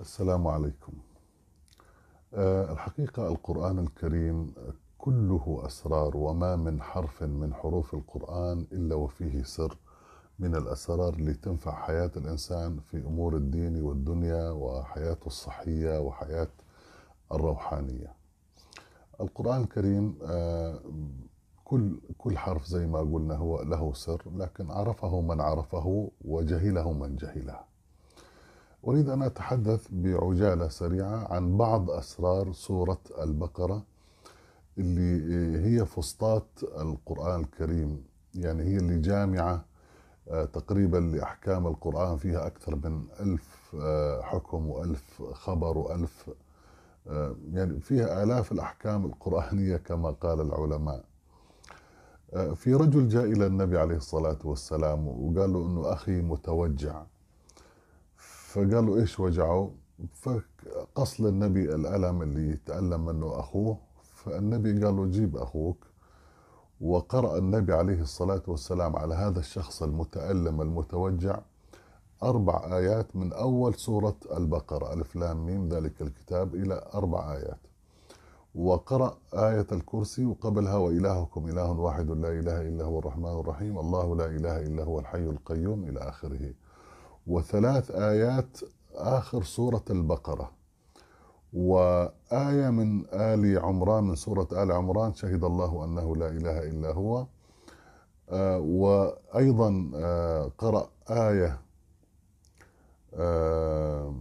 السلام عليكم آه، الحقيقة القرآن الكريم كله أسرار وما من حرف من حروف القرآن إلا وفيه سر من الأسرار اللي تنفع حياة الإنسان في أمور الدين والدنيا وحياته الصحية وحياة الروحانية القرآن الكريم آه، كل كل حرف زي ما قلنا هو له سر لكن عرفه من عرفه وجهله من جهله أريد أن أتحدث بعجالة سريعة عن بعض أسرار سورة البقرة اللي هي فسطاط القرآن الكريم يعني هي اللي جامعة آه، تقريبا لأحكام القرآن فيها أكثر من ألف آه، حكم وألف خبر وألف آه، يعني فيها آلاف الأحكام القرآنية كما قال العلماء في رجل جاء إلى النبي عليه الصلاة والسلام وقال له أنه أخي متوجع فقالوا ايش وجعه فقص للنبي الألم اللي يتألم منه أخوه فالنبي قال له جيب أخوك وقرأ النبي عليه الصلاة والسلام على هذا الشخص المتألم المتوجع أربع آيات من أول سورة البقرة ألف لام ميم ذلك الكتاب إلى أربع آيات وقرأ آية الكرسي وقبلها وإلهكم إله واحد لا إله إلا هو الرحمن الرحيم الله لا إله إلا هو الحي القيوم إلى آخره وثلاث آيات آخر سورة البقرة وآية من آل عمران من سورة آل عمران شهد الله أنه لا إله إلا هو آه، وأيضا آه، قرأ آية آه،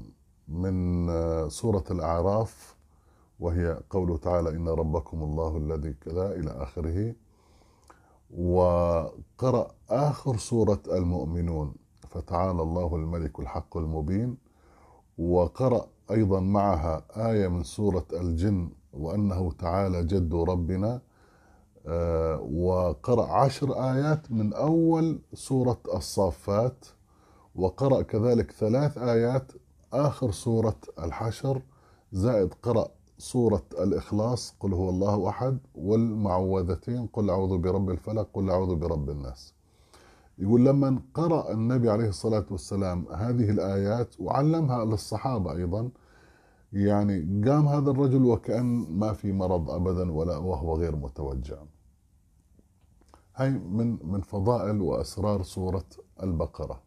من سورة الأعراف وهي قوله تعالى إن ربكم الله الذي كذا إلى آخره وقرأ آخر سورة المؤمنون فتعالى الله الملك الحق المبين وقرأ أيضا معها آية من سورة الجن وأنه تعالى جد ربنا آه، وقرأ عشر آيات من أول سورة الصافات وقرأ كذلك ثلاث آيات آخر سورة الحشر زائد قرأ سورة الإخلاص قل هو الله أحد والمعوذتين قل أعوذ برب الفلق قل أعوذ برب الناس يقول لما قرأ النبي عليه الصلاة والسلام هذه الآيات وعلمها للصحابة أيضا يعني قام هذا الرجل وكأن ما في مرض أبدا ولا وهو غير متوجع هاي من من فضائل وأسرار سورة البقرة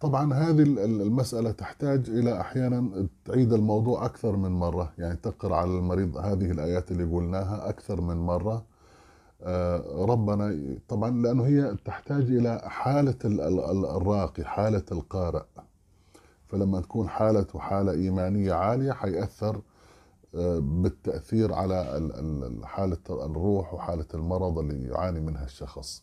طبعا هذه المسألة تحتاج إلى أحيانا تعيد الموضوع أكثر من مرة يعني تقرأ على المريض هذه الآيات اللي قلناها أكثر من مرة آه، ربنا طبعا لأنه هي تحتاج إلى حالة الراقي حالة القارئ فلما تكون حالته حالة إيمانية عالية حيأثر آه، بالتأثير على حالة الروح وحالة المرض اللي يعاني منها الشخص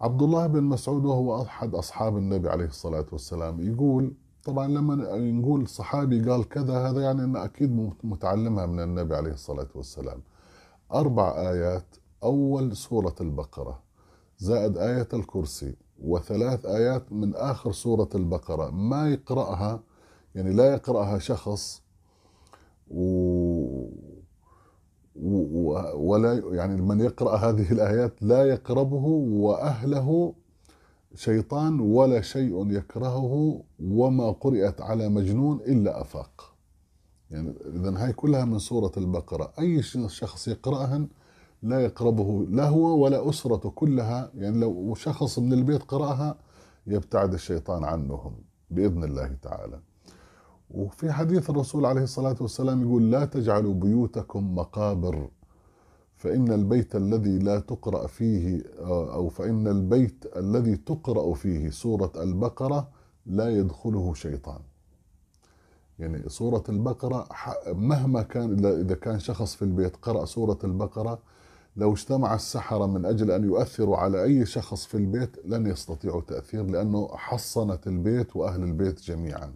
عبد الله بن مسعود وهو أحد أصحاب النبي عليه الصلاة والسلام يقول طبعا لما نقول صحابي قال كذا هذا يعني أنه أكيد متعلمها من النبي عليه الصلاة والسلام أربع آيات أول سورة البقرة زائد آية الكرسي وثلاث آيات من آخر سورة البقرة ما يقرأها يعني لا يقرأها شخص و ولا يعني من يقرأ هذه الآيات لا يقربه وأهله شيطان ولا شيء يكرهه وما قرأت على مجنون إلا أفاق يعني إذا هاي كلها من سورة البقرة أي شخص يقرأهن لا يقربه لا هو ولا أسرته كلها يعني لو شخص من البيت قرأها يبتعد الشيطان عنهم بإذن الله تعالى وفي حديث الرسول عليه الصلاة والسلام يقول لا تجعلوا بيوتكم مقابر فإن البيت الذي لا تقرأ فيه آه، أو فإن البيت الذي تقرأ فيه سورة البقرة لا يدخله شيطان يعني سورة البقرة مهما كان إذا كان شخص في البيت قرأ سورة البقرة لو اجتمع السحرة من أجل أن يؤثروا على أي شخص في البيت لن يستطيعوا تأثير لأنه حصنت البيت وأهل البيت جميعا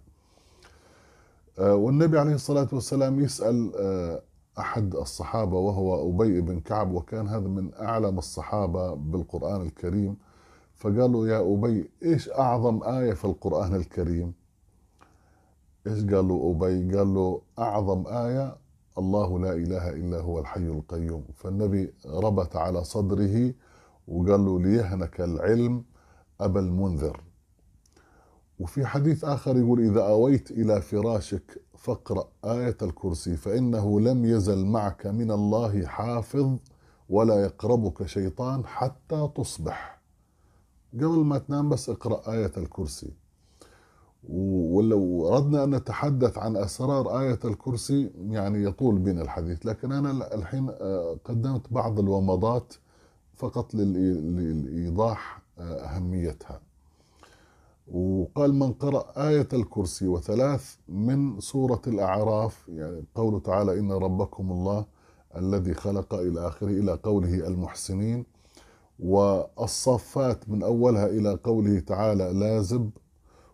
آه، والنبي عليه الصلاة والسلام يسأل آه، أحد الصحابة وهو أبي بن كعب وكان هذا من أعلم الصحابة بالقرآن الكريم فقال له يا أبي إيش أعظم آية في القرآن الكريم إيش قال له أبي قال له أعظم آية الله لا إله إلا هو الحي القيوم فالنبي ربت على صدره وقال له ليهنك العلم أبا المنذر وفي حديث آخر يقول إذا أويت إلى فراشك فاقرأ آية الكرسي فإنه لم يزل معك من الله حافظ ولا يقربك شيطان حتى تصبح قبل ما تنام بس اقرأ آية الكرسي ولو أردنا أن نتحدث عن أسرار آية الكرسي يعني يطول بنا الحديث لكن أنا الحين آه، قدمت بعض الومضات فقط للإيضاح آه، أهميتها وقال من قرأ آية الكرسي وثلاث من سورة الأعراف يعني قوله تعالى إن ربكم الله الذي خلق إلى آخره إلى قوله المحسنين والصفات من أولها إلى قوله تعالى لازب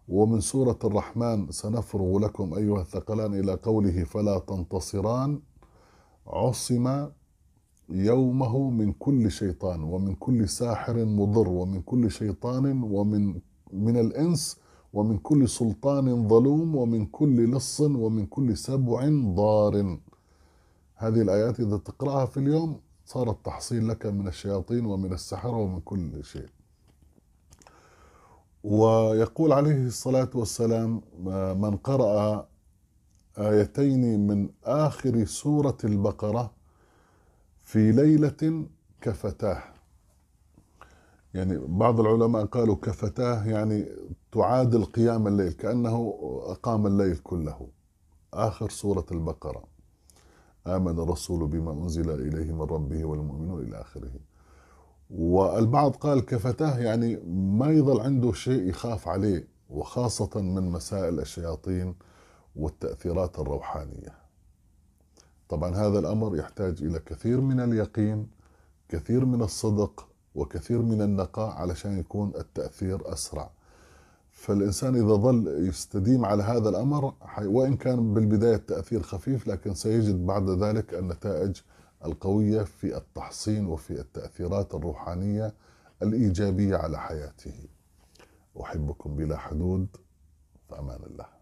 ومن سورة الرحمن سنفرغ لكم أيها الثقلان إلى قوله فلا تنتصران عصم يومه من كل شيطان ومن كل ساحر مضر ومن كل شيطان ومن من الإنس ومن كل سلطان ظلوم ومن كل لص ومن كل سبع ضار هذه الآيات إذا تقرأها في اليوم صارت تحصيل لك من الشياطين ومن السحرة ومن كل شيء ويقول عليه الصلاة والسلام من قرأ آيتين من آخر سورة البقرة في ليلة كفتاه يعني بعض العلماء قالوا كفتاه يعني تعادل قيام الليل كأنه أقام الليل كله آخر سورة البقرة آمن الرسول بما أنزل إليه من ربه والمؤمنون إلى آخره والبعض قال كفتاه يعني ما يظل عنده شيء يخاف عليه وخاصة من مسائل الشياطين والتأثيرات الروحانية طبعا هذا الأمر يحتاج إلى كثير من اليقين كثير من الصدق وكثير من النقاء علشان يكون التأثير أسرع فالإنسان إذا ظل يستديم على هذا الأمر وإن كان بالبداية التأثير خفيف لكن سيجد بعد ذلك النتائج القوية في التحصين وفي التأثيرات الروحانية الإيجابية على حياته أحبكم بلا حدود فأمان الله